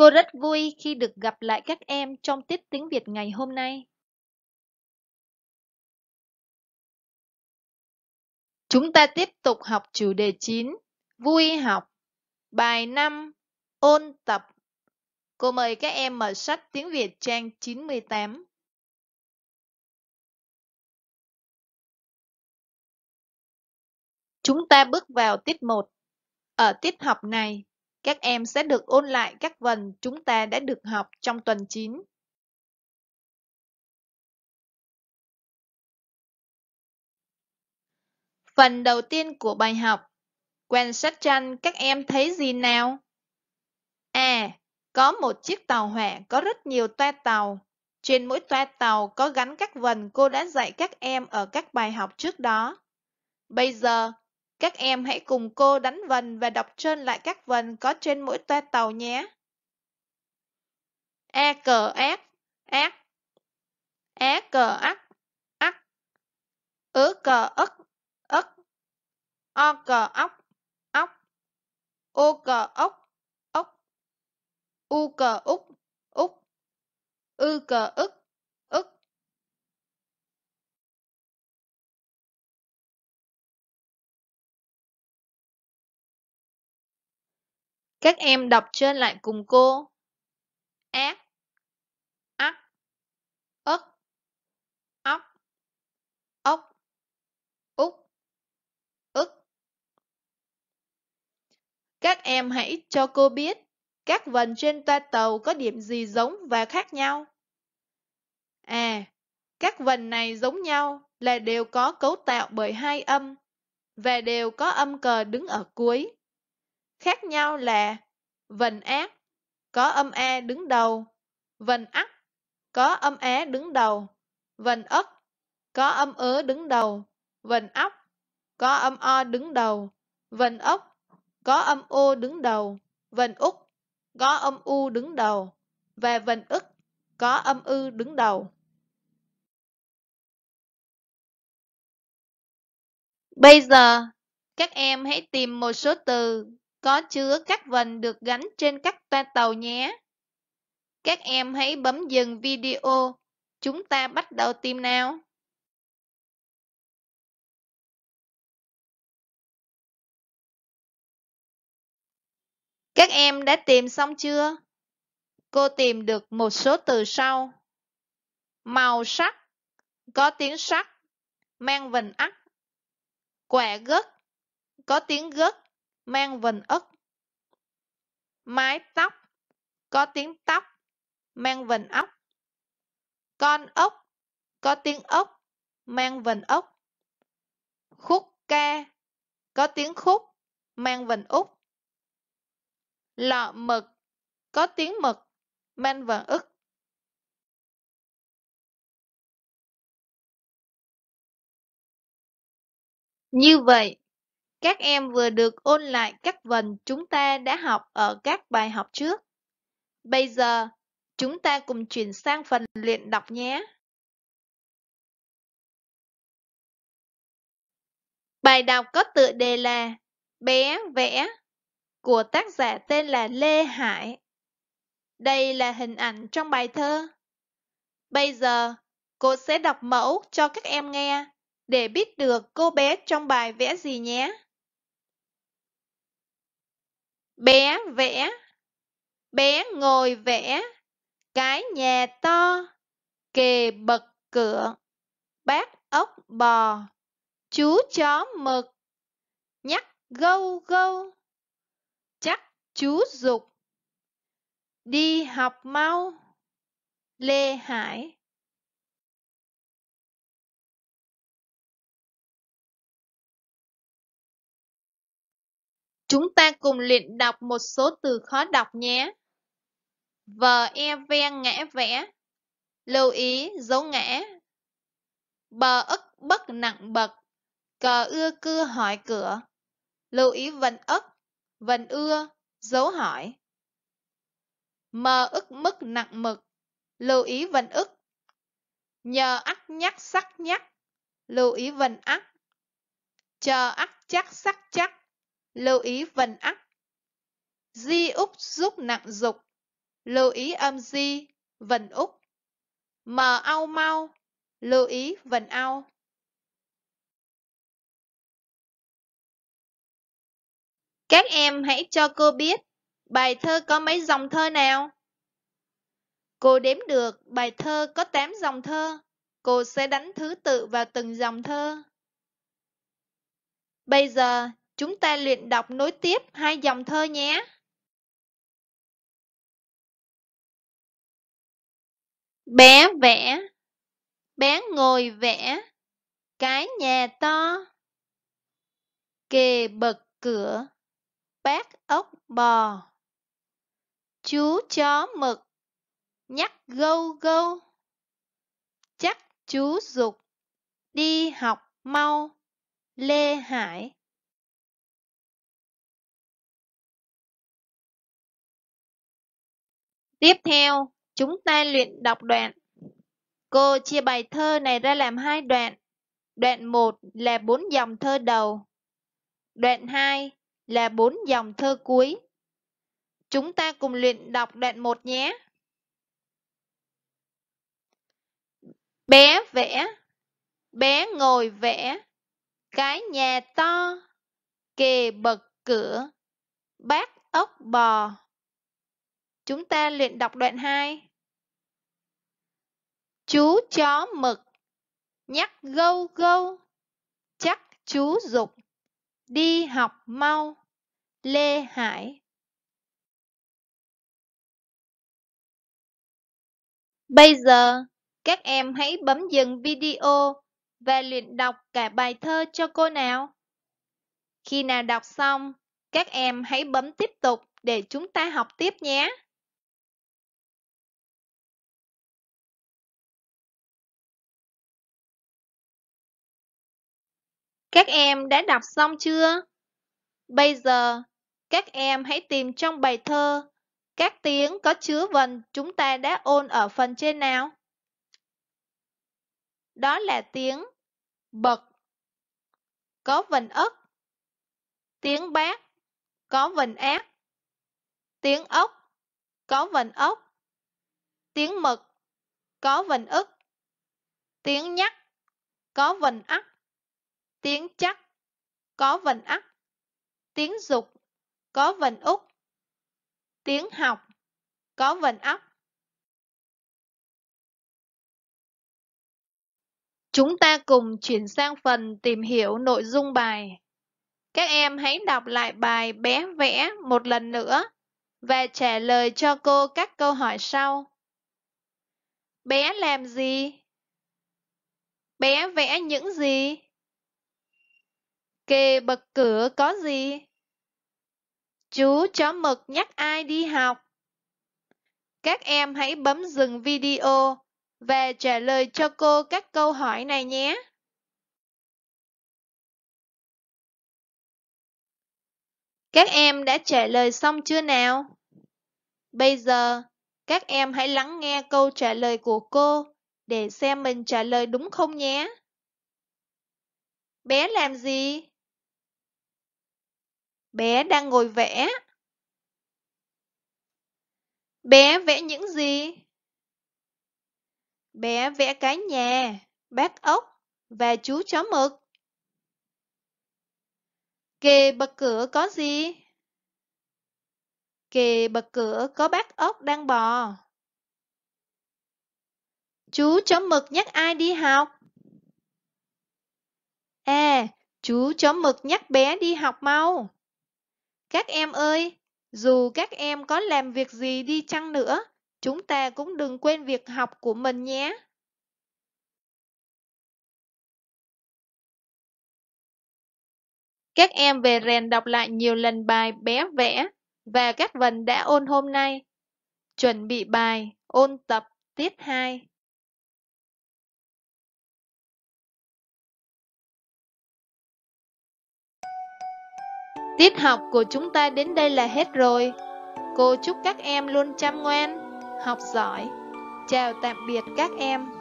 Cô rất vui khi được gặp lại các em trong tiết tiếng Việt ngày hôm nay. Chúng ta tiếp tục học chủ đề 9, vui học, bài 5, ôn tập. Cô mời các em mở sách tiếng Việt trang 98. Chúng ta bước vào tiết 1. Ở tiết học này, các em sẽ được ôn lại các vần chúng ta đã được học trong tuần 9. Phần đầu tiên của bài học Quan sát tranh các em thấy gì nào? À, có một chiếc tàu hỏa có rất nhiều toa tàu. Trên mỗi toa tàu có gắn các vần cô đã dạy các em ở các bài học trước đó. Bây giờ, các em hãy cùng cô đánh vần và đọc trơn lại các vần có trên mỗi toa tàu nhé. A cờ ác, ác. Á cờ ác, ác. Ớ cờ ức, ức. O cờ ốc, ốc. Ô cờ ốc, ốc. U cờ úc, úc. Ư cờ ức, Các em đọc trên lại cùng cô. Ác, ắt, ất, ốc ốc, út, ức. Các em hãy cho cô biết các vần trên toa tàu có điểm gì giống và khác nhau. À, các vần này giống nhau là đều có cấu tạo bởi hai âm và đều có âm cờ đứng ở cuối. Khác nhau là vần ác có âm A đứng đầu, vần ắc có âm á đứng đầu, vần ất có âm ớ đứng đầu, vần óc có âm o đứng đầu, vần ốc có âm ô đứng đầu, vần úc có âm u đứng đầu và vần ức có âm ư đứng đầu. Bây giờ, các em hãy tìm một số từ có chứa các vần được gắn trên các toa tàu nhé. Các em hãy bấm dừng video, chúng ta bắt đầu tìm nào. Các em đã tìm xong chưa? Cô tìm được một số từ sau. Màu sắc, có tiếng sắc, mang vần ắt. Quả gấc, có tiếng gấc mang vần ức. Mái tóc, có tiếng tóc, mang vần ốc. Con ốc, có tiếng ốc, mang vần ốc. Khúc ca, có tiếng khúc, mang vần úc. Lọ mực, có tiếng mực, mang vần ức. Như vậy, các em vừa được ôn lại các vần chúng ta đã học ở các bài học trước. Bây giờ, chúng ta cùng chuyển sang phần luyện đọc nhé. Bài đọc có tựa đề là Bé vẽ của tác giả tên là Lê Hải. Đây là hình ảnh trong bài thơ. Bây giờ, cô sẽ đọc mẫu cho các em nghe để biết được cô bé trong bài vẽ gì nhé. Bé vẽ, bé ngồi vẽ, cái nhà to, kề bật cửa, bát ốc bò, chú chó mực, nhắc gâu gâu, chắc chú dục, đi học mau, Lê Hải Chúng ta cùng luyện đọc một số từ khó đọc nhé. Vờ e ven ngã vẽ. Lưu ý dấu ngã. Bờ ức bất nặng bật. Cờ ưa cưa hỏi cửa. Lưu ý vần ức, vần ưa, dấu hỏi. Mờ ức mức nặng mực. Lưu ý vần ức. Nhờ ắt nhắc sắc nhắc. Lưu ý vần ắt. Chờ ắt chắc sắc chắc lưu ý vần ắc. Di úc giúp nặng dục, lưu ý âm di, vần úc. Mờ ao mau, lưu ý vần ao. Các em hãy cho cô biết bài thơ có mấy dòng thơ nào? Cô đếm được bài thơ có 8 dòng thơ. Cô sẽ đánh thứ tự vào từng dòng thơ. Bây giờ, Chúng ta luyện đọc nối tiếp hai dòng thơ nhé. Bé vẽ, bé ngồi vẽ, cái nhà to. Kề bậc cửa, bát ốc bò. Chú chó mực, nhắc gâu gâu. Chắc chú dục, đi học mau. Lê Hải Tiếp theo, chúng ta luyện đọc đoạn. Cô chia bài thơ này ra làm hai đoạn. Đoạn 1 là bốn dòng thơ đầu. Đoạn 2 là bốn dòng thơ cuối. Chúng ta cùng luyện đọc đoạn 1 nhé. Bé vẽ, bé ngồi vẽ, cái nhà to, kề bậc cửa, bát ốc bò. Chúng ta luyện đọc đoạn 2. Chú chó mực nhắc gâu gâu, chắc chú dục, đi học mau. Lê Hải Bây giờ, các em hãy bấm dừng video và luyện đọc cả bài thơ cho cô nào. Khi nào đọc xong, các em hãy bấm tiếp tục để chúng ta học tiếp nhé. Các em đã đọc xong chưa? Bây giờ, các em hãy tìm trong bài thơ các tiếng có chứa vần chúng ta đã ôn ở phần trên nào. Đó là tiếng bậc có vần ức, tiếng bác có vần ác, tiếng ốc có vần ốc, tiếng mực có vần ức, tiếng nhắc có vần ắc tiếng chắc, có vần ắt, tiếng dục, có vần úc, tiếng học, có vần óc. Chúng ta cùng chuyển sang phần tìm hiểu nội dung bài. Các em hãy đọc lại bài bé vẽ một lần nữa và trả lời cho cô các câu hỏi sau. Bé làm gì? Bé vẽ những gì? Kề bật cửa có gì? Chú chó mực nhắc ai đi học? Các em hãy bấm dừng video và trả lời cho cô các câu hỏi này nhé. Các em đã trả lời xong chưa nào? Bây giờ, các em hãy lắng nghe câu trả lời của cô để xem mình trả lời đúng không nhé. Bé làm gì? Bé đang ngồi vẽ. Bé vẽ những gì? Bé vẽ cái nhà, bát ốc và chú chó mực. Kề bậc cửa có gì? Kề bậc cửa có bát ốc đang bò. Chú chó mực nhắc ai đi học? À, chú chó mực nhắc bé đi học mau. Các em ơi, dù các em có làm việc gì đi chăng nữa, chúng ta cũng đừng quên việc học của mình nhé. Các em về rèn đọc lại nhiều lần bài bé vẽ và các vần đã ôn hôm nay. Chuẩn bị bài, ôn tập tiết 2. Tiết học của chúng ta đến đây là hết rồi. Cô chúc các em luôn chăm ngoan, học giỏi. Chào tạm biệt các em.